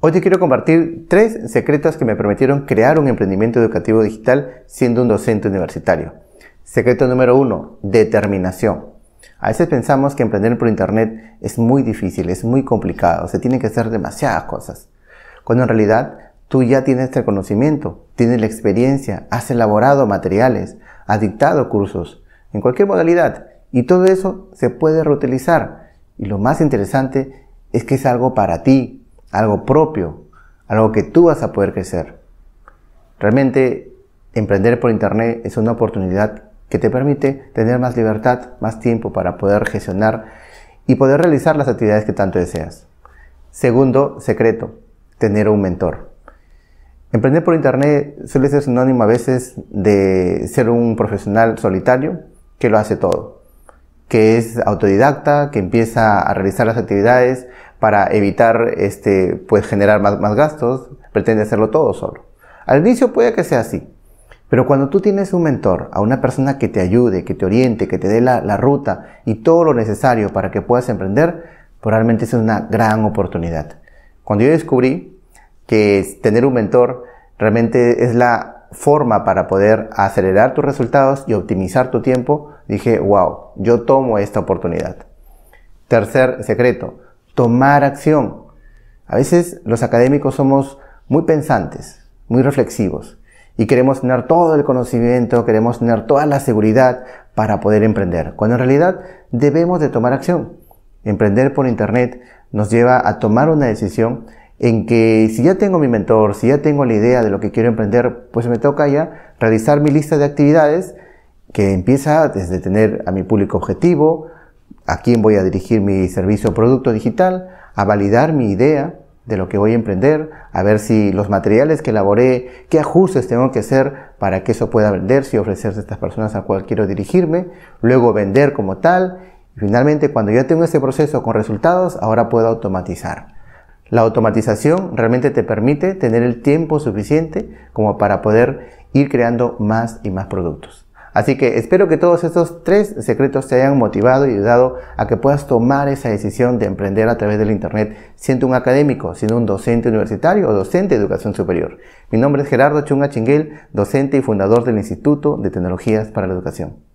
Hoy te quiero compartir tres secretos que me permitieron crear un emprendimiento educativo digital siendo un docente universitario. Secreto número uno, determinación. A veces pensamos que emprender por internet es muy difícil, es muy complicado, se tienen que hacer demasiadas cosas. Cuando en realidad tú ya tienes el este conocimiento, tienes la experiencia, has elaborado materiales, has dictado cursos, en cualquier modalidad, y todo eso se puede reutilizar. Y lo más interesante es que es algo para ti, algo propio, algo que tú vas a poder crecer. Realmente emprender por Internet es una oportunidad que te permite tener más libertad, más tiempo para poder gestionar y poder realizar las actividades que tanto deseas. Segundo, secreto, tener un mentor. Emprender por Internet suele ser sinónimo a veces de ser un profesional solitario que lo hace todo, que es autodidacta, que empieza a realizar las actividades, para evitar este, pues, generar más, gastos, pretende hacerlo todo solo. Al inicio puede que sea así, pero cuando tú tienes un mentor, a una persona que te ayude, que te oriente, que te dé la, la ruta y todo lo necesario para que puedas emprender, realmente es una gran oportunidad. Cuando yo descubrí que tener un mentor realmente es la forma para poder acelerar tus resultados y optimizar tu tiempo, dije, wow, yo tomo esta oportunidad. Tercer secreto, tomar acción. A veces los académicos somos muy pensantes, muy reflexivos y queremos tener todo el conocimiento, queremos tener toda la seguridad para poder emprender, cuando en realidad debemos de tomar acción. Emprender por Internet nos lleva a tomar una decisión en que si ya tengo mi mentor, si ya tengo la idea de lo que quiero emprender, pues me toca ya realizar mi lista de actividades que empieza desde tener a mi público objetivo, a quién voy a dirigir mi servicio o producto digital, a validar mi idea de lo que voy a emprender, a ver si los materiales que elaboré, qué ajustes tengo que hacer para que eso pueda venderse y ofrecerse a estas personas a cual quiero dirigirme, luego vender como tal y finalmente cuando ya tengo ese proceso con resultados, ahora puedo automatizar. La automatización realmente te permite tener el tiempo suficiente como para poder ir creando más y más productos. Así que espero que todos estos tres secretos te hayan motivado y ayudado a que puedas tomar esa decisión de emprender a través del Internet siendo un académico, siendo un docente universitario o docente de educación superior. Mi nombre es Gerardo Chunga Chinguel, docente y fundador del Instituto de Tecnologías para la Educación.